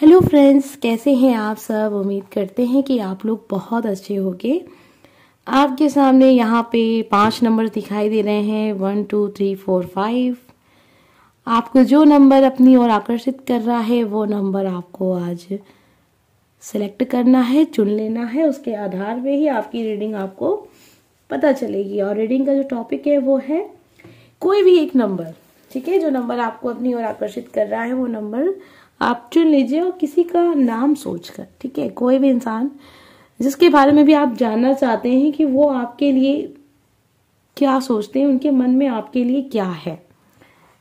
hello friends कैसे हैं आप सब उम्मीद करते हैं कि आप लोग बहुत अच्छे होंगे आपके सामने यहाँ पे पांच नंबर दिखाई दे रहे हैं one two three four five आपको जो नंबर अपनी ओर आकर्षित कर रहा है वो नंबर आपको आज सेलेक्ट करना है चुन लेना है उसके आधार पे ही आपकी रीडिंग आपको पता चलेगी और रीडिंग का जो टॉपिक है वो है कोई भी एक नंबर ठीक है जो नंबर आपको अपनी ओर आकर्षित कर रहा है वो नंबर आप चुन लीजिए और किसी का नाम सोचकर ठीक है कोई भी इंसान जिसके बारे में भी आप जानना चाहते हैं कि वो आपके लिए क्या सोचते हैं उनके मन में आपके लिए क्या है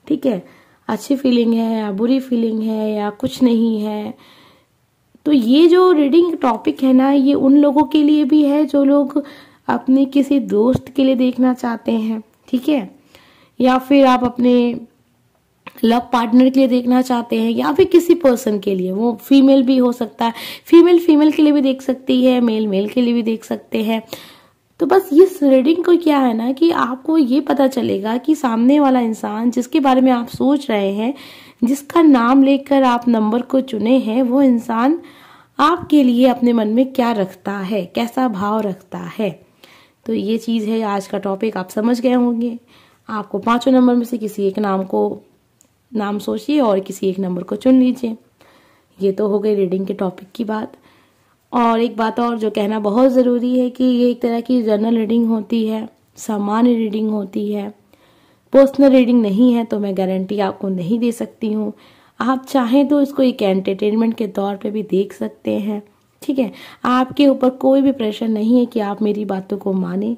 ठीक है अच्छी फीलिंग है या बुरी फीलिंग है या कुछ नहीं है तो ये जो रीडिंग टॉपिक है ना ये उन लोगों के लिए भी है जो लोग अपने किसी दोस्त के लिए देखना चाहते हैं ठीक है या फिर आप अपने लव पार्टनर के लिए देखना चाहते हैं या फिर किसी पर्सन के लिए वो फीमेल भी हो सकता है फीमेल फीमेल के लिए भी देख सकती है मेल मेल के लिए भी देख सकते हैं तो बस इस रीडिंग को क्या है ना कि आपको ये पता चलेगा कि सामने वाला इंसान जिसके बारे में आप सोच रहे हैं जिसका नाम लेकर आप नंबर को चुने हैं वो इंसान आपके लिए अपने मन में क्या रखता है कैसा भाव रखता है तो ये चीज़ है आज का टॉपिक आप समझ गए होंगे आपको पांचों नंबर में से किसी एक नाम को नाम सोचिए और किसी एक नंबर को चुन लीजिए ये तो हो गई रीडिंग के टॉपिक की बात और एक बात और जो कहना बहुत ज़रूरी है कि ये एक तरह की जर्नल रीडिंग होती है सामान्य रीडिंग होती है पर्सनल रीडिंग नहीं है तो मैं गारंटी आपको नहीं दे सकती हूँ आप चाहें तो इसको एक एंटरटेनमेंट के तौर पे भी देख सकते हैं ठीक है आपके ऊपर कोई भी प्रेशर नहीं है कि आप मेरी बातों को माने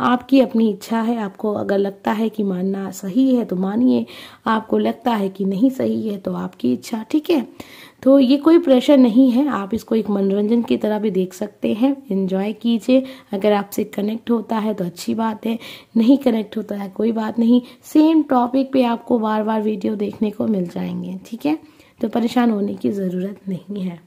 आपकी अपनी इच्छा है आपको अगर लगता है कि मानना सही है तो मानिए आपको लगता है कि नहीं सही है तो आपकी इच्छा ठीक है तो ये कोई प्रेशर नहीं है आप इसको एक मनोरंजन की तरह भी देख सकते हैं इन्जॉय कीजिए अगर आपसे कनेक्ट होता है तो अच्छी बात है नहीं कनेक्ट होता है कोई बात नहीं सेम टॉपिक पे आपको बार बार वीडियो देखने को मिल जाएंगे ठीक है तो परेशान होने की ज़रूरत नहीं है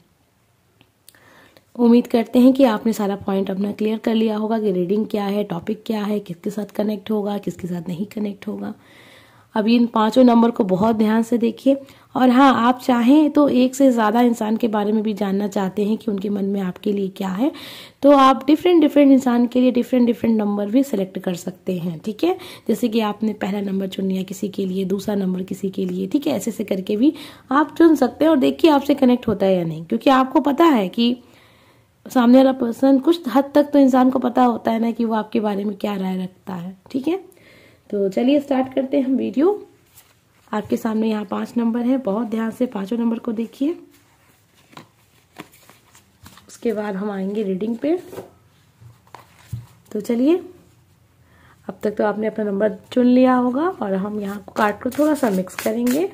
उम्मीद करते हैं कि आपने सारा पॉइंट अपना क्लियर कर लिया होगा कि रीडिंग क्या है टॉपिक क्या है किसके साथ कनेक्ट होगा किसके साथ नहीं कनेक्ट होगा अभी इन पांचों नंबर को बहुत ध्यान से देखिए और हाँ आप चाहें तो एक से ज़्यादा इंसान के बारे में भी जानना चाहते हैं कि उनके मन में आपके लिए क्या है तो आप डिफरेंट डिफरेंट इंसान के लिए डिफरेंट डिफरेंट नंबर भी सिलेक्ट कर सकते हैं ठीक है जैसे कि आपने पहला नंबर चुन लिया किसी के लिए दूसरा नंबर किसी के लिए ठीक है ऐसे ऐसे करके भी आप चुन सकते हैं और देखिए आपसे कनेक्ट होता है या नहीं क्योंकि आपको पता है कि सामने वाला पर्सन कुछ हद तक तो इंसान को पता होता है ना कि वो आपके बारे में क्या राय रखता है ठीक है तो चलिए स्टार्ट करते हैं हम वीडियो आपके सामने यहाँ पाँच नंबर है बहुत ध्यान से पाँचों नंबर को देखिए उसके बाद हम आएंगे रीडिंग पे तो चलिए अब तक तो आपने अपना नंबर चुन लिया होगा और हम यहाँ कार्ड को थोड़ा सा मिक्स करेंगे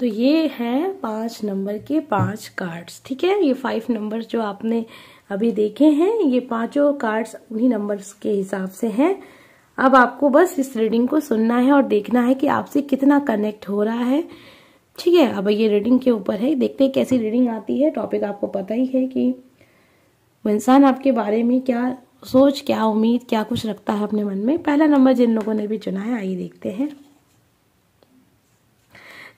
तो ये हैं पांच नंबर के पांच कार्ड्स ठीक है ये फाइव नंबर जो आपने अभी देखे हैं ये पांचों कार्ड्स उन्हीं नंबर्स के हिसाब से हैं अब आपको बस इस रीडिंग को सुनना है और देखना है कि आपसे कितना कनेक्ट हो रहा है ठीक है अब ये रीडिंग के ऊपर है देखते हैं कैसी रीडिंग आती है टॉपिक आपको पता ही है कि वो इंसान आपके बारे में क्या सोच क्या उम्मीद क्या कुछ रखता है अपने मन में पहला नंबर जिन लोगों ने भी चुना है आइए देखते हैं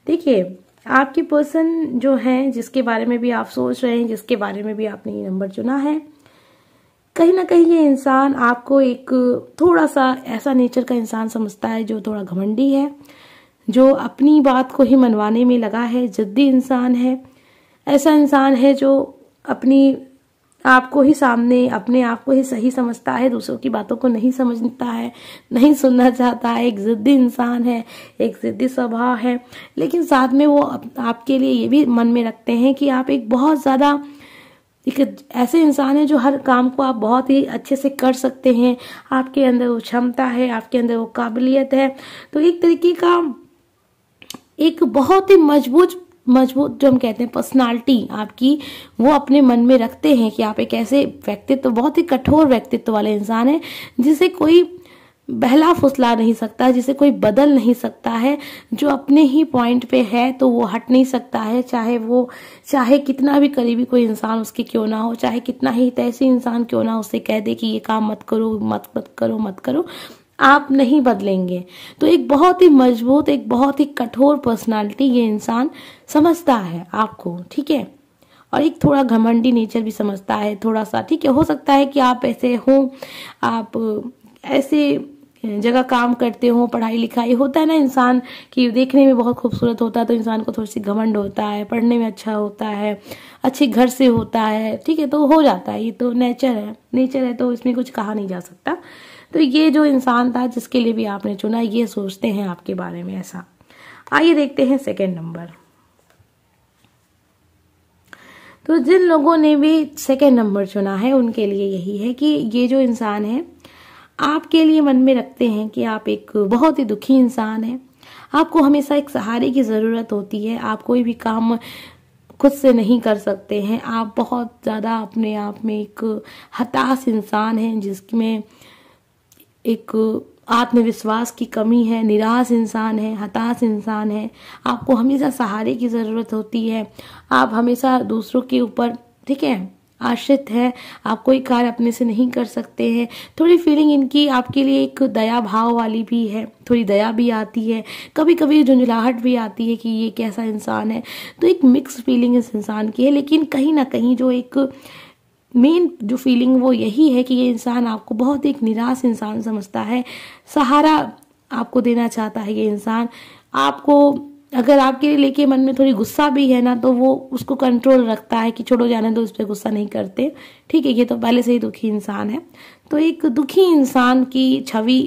देखिए आपकी पर्सन जो है जिसके बारे में भी आप सोच रहे हैं जिसके बारे में भी आपने ये नंबर चुना है कहीं ना कहीं ये इंसान आपको एक थोड़ा सा ऐसा नेचर का इंसान समझता है जो थोड़ा घमंडी है जो अपनी बात को ही मनवाने में लगा है जिद्दी इंसान है ऐसा इंसान है जो अपनी आपको ही सामने अपने आप को ही सही समझता है दूसरों की बातों को नहीं समझता है नहीं सुनना चाहता है एक ज़िद्दी इंसान है एक ज़िद्दी स्वभाव है लेकिन साथ में वो आपके लिए ये भी मन में रखते हैं कि आप एक बहुत ज़्यादा एक ऐसे इंसान है जो हर काम को आप बहुत ही अच्छे से कर सकते हैं आपके अंदर वो क्षमता है आपके अंदर वो काबिलियत है तो एक तरीके का एक बहुत ही मजबूत मजबूत जो हम कहते हैं पर्सनालिटी आपकी वो अपने मन में रखते हैं कि आप एक ऐसे व्यक्तित्व बहुत ही कठोर व्यक्तित्व वाले इंसान हैं जिसे कोई बहला फुसला नहीं सकता जिसे कोई बदल नहीं सकता है जो अपने ही पॉइंट पे है तो वो हट नहीं सकता है चाहे वो चाहे कितना भी करीबी कोई इंसान उसके क्यों ना हो चाहे कितना ही तैसे इंसान क्यों ना उसे कह दे कि ये काम मत करो मत मत करो मत करो आप नहीं बदलेंगे तो एक बहुत ही मजबूत एक बहुत ही कठोर पर्सनालिटी ये इंसान समझता है आपको ठीक है और एक थोड़ा घमंडी नेचर भी समझता है थोड़ा सा ठीक है हो सकता है कि आप ऐसे हो आप ऐसे जगह काम करते हो पढ़ाई लिखाई होता है ना इंसान कि देखने में बहुत खूबसूरत होता है तो इंसान को थोड़ी सी घमंड होता है पढ़ने में अच्छा होता है अच्छे घर से होता है ठीक है तो हो जाता है ये तो नेचर है नेचर है तो इसमें कुछ कहा नहीं जा सकता तो ये जो इंसान था जिसके लिए भी आपने चुना ये सोचते हैं आपके बारे में ऐसा आइए देखते हैं सेकेंड नंबर तो जिन लोगों ने भी सेकेंड नंबर चुना है उनके लिए यही है कि ये जो इंसान है आपके लिए मन में रखते हैं कि आप एक बहुत ही दुखी इंसान है आपको हमेशा एक सहारे की ज़रूरत होती है आप कोई भी काम खुद से नहीं कर सकते हैं आप बहुत ज़्यादा अपने आप में एक हताश इंसान हैं जिसमें एक आत्मविश्वास की कमी है निराश इंसान है हताश इंसान है आपको हमेशा सहारे की ज़रूरत होती है आप हमेशा दूसरों के ऊपर ठीक है आश्रित है आप कोई कार्य अपने से नहीं कर सकते हैं थोड़ी फीलिंग इनकी आपके लिए एक दया भाव वाली भी है थोड़ी दया भी आती है कभी कभी झुंझुलाहट भी आती है कि ये कैसा इंसान है तो एक मिक्स फीलिंग इस इंसान की है लेकिन कहीं ना कहीं जो एक मेन जो फीलिंग वो यही है कि ये इंसान आपको बहुत एक निराश इंसान समझता है सहारा आपको देना चाहता है ये इंसान आपको अगर आपके लेके मन में थोड़ी गुस्सा भी है ना तो वो उसको कंट्रोल रखता है कि छोड़ो जाने दो इस पर गुस्सा नहीं करते ठीक है ये तो पहले से ही दुखी इंसान है तो एक दुखी इंसान की छवि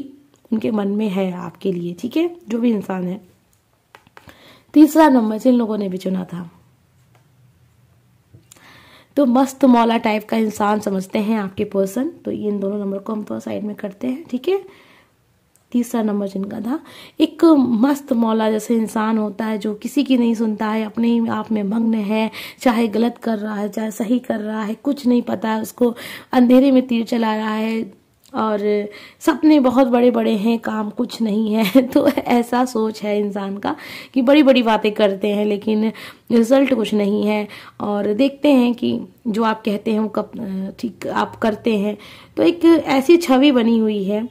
उनके मन में है आपके लिए ठीक है जो भी इंसान है तीसरा नंबर जिन लोगों ने भी चुना था तो मस्त मौला टाइप का इंसान समझते हैं आपके पर्सन तो इन दोनों नंबर को हम थोड़ा साइड में करते हैं ठीक है तीसरा नंबर जिनका था एक मस्त मौला जैसे इंसान होता है जो किसी की नहीं सुनता है अपने ही आप में मग्न है चाहे गलत कर रहा है चाहे सही कर रहा है कुछ नहीं पता है उसको अंधेरे में तीर चला रहा है और सपने बहुत बड़े बड़े हैं काम कुछ नहीं है तो ऐसा सोच है इंसान का कि बड़ी बड़ी बातें करते हैं लेकिन रिजल्ट कुछ नहीं है और देखते हैं कि जो आप कहते हैं वो कब ठीक आप करते हैं तो एक ऐसी छवि बनी हुई है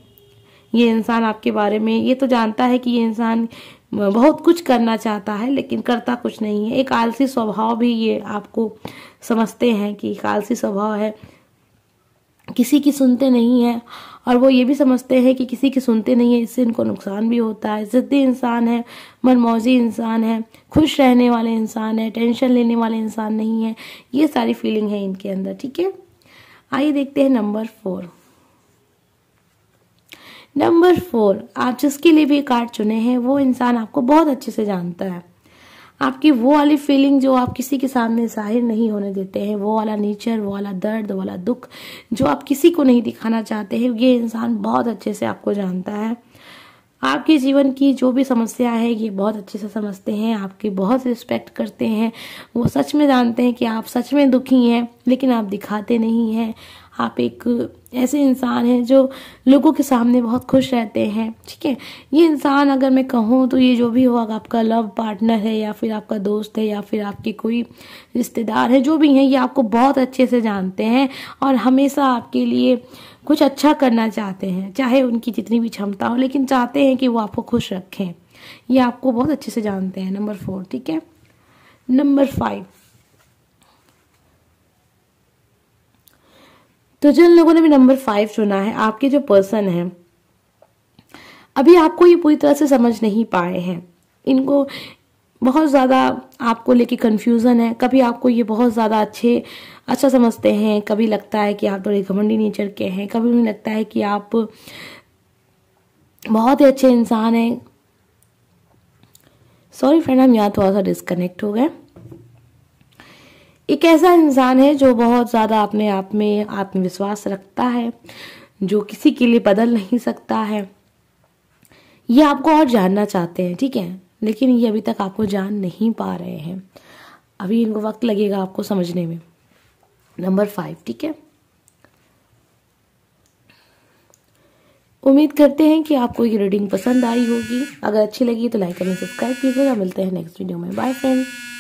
ये इंसान आपके बारे में ये तो जानता है कि ये इंसान बहुत कुछ करना चाहता है लेकिन करता कुछ नहीं है एक आलसी स्वभाव भी ये आपको समझते हैं कि एक आलसी स्वभाव है किसी की सुनते नहीं है और वो ये भी समझते हैं कि किसी की सुनते नहीं है इससे इनको नुकसान भी होता है ज़िद्दी इंसान है मनमौजी इंसान है खुश रहने वाले इंसान है टेंशन लेने वाले इंसान नहीं है ये सारी फीलिंग है इनके अंदर ठीक है आइए देखते हैं नंबर फोर नंबर फोर आप जिसके लिए भी कार्ड चुने हैं वो इंसान आपको बहुत अच्छे से जानता है आपकी वो वाली फीलिंग जो आप किसी के सामने जाहिर नहीं होने देते हैं वो वाला नेचर वो वाला दर्द वो वाला दुख जो आप किसी को नहीं दिखाना चाहते हैं ये इंसान बहुत अच्छे से आपको जानता है आपके जीवन की जो भी समस्या है ये बहुत अच्छे से समझते हैं आपकी बहुत रिस्पेक्ट करते हैं वो सच में जानते हैं कि आप सच में दुखी हैं लेकिन आप दिखाते नहीं हैं आप एक ऐसे इंसान हैं जो लोगों के सामने बहुत खुश रहते हैं ठीक है ये इंसान अगर मैं कहूँ तो ये जो भी हो अगर आपका लव पार्टनर है या फिर आपका दोस्त है या फिर आपके कोई रिश्तेदार है जो भी हैं ये आपको बहुत अच्छे से जानते हैं और हमेशा आपके लिए कुछ अच्छा करना चाहते हैं चाहे उनकी जितनी भी क्षमता हो लेकिन चाहते हैं कि वो आपको खुश रखें ये आपको बहुत अच्छे से जानते हैं नंबर फोर ठीक है नंबर फाइव तो जिन लोगों ने भी नंबर फाइव चुना है आपके जो पर्सन है अभी आपको ये पूरी तरह से समझ नहीं पाए हैं इनको बहुत ज़्यादा आपको लेके कन्फ्यूज़न है कभी आपको ये बहुत ज़्यादा अच्छे अच्छा समझते हैं कभी लगता है कि आप थोड़े घमंडी नेचर के हैं कभी उन्हें लगता है कि आप बहुत ही अच्छे इंसान हैं सॉरी फ्रेंड हम यहाँ थोड़ा सा डिस्कनेक्ट हो गए एक ऐसा इंसान है जो बहुत ज़्यादा अपने आप में आत्मविश्वास रखता है जो किसी के लिए बदल नहीं सकता है ये आपको और जानना चाहते हैं ठीक है लेकिन ये अभी तक आपको जान नहीं पा रहे हैं अभी इनको वक्त लगेगा आपको समझने में नंबर फाइव ठीक है उम्मीद करते हैं कि आपको ये रीडिंग पसंद आई होगी अगर अच्छी लगी तो लाइक करें सब्सक्राइब कीजिएगा मिलते हैं नेक्स्ट वीडियो में बाय फ्रेंड्स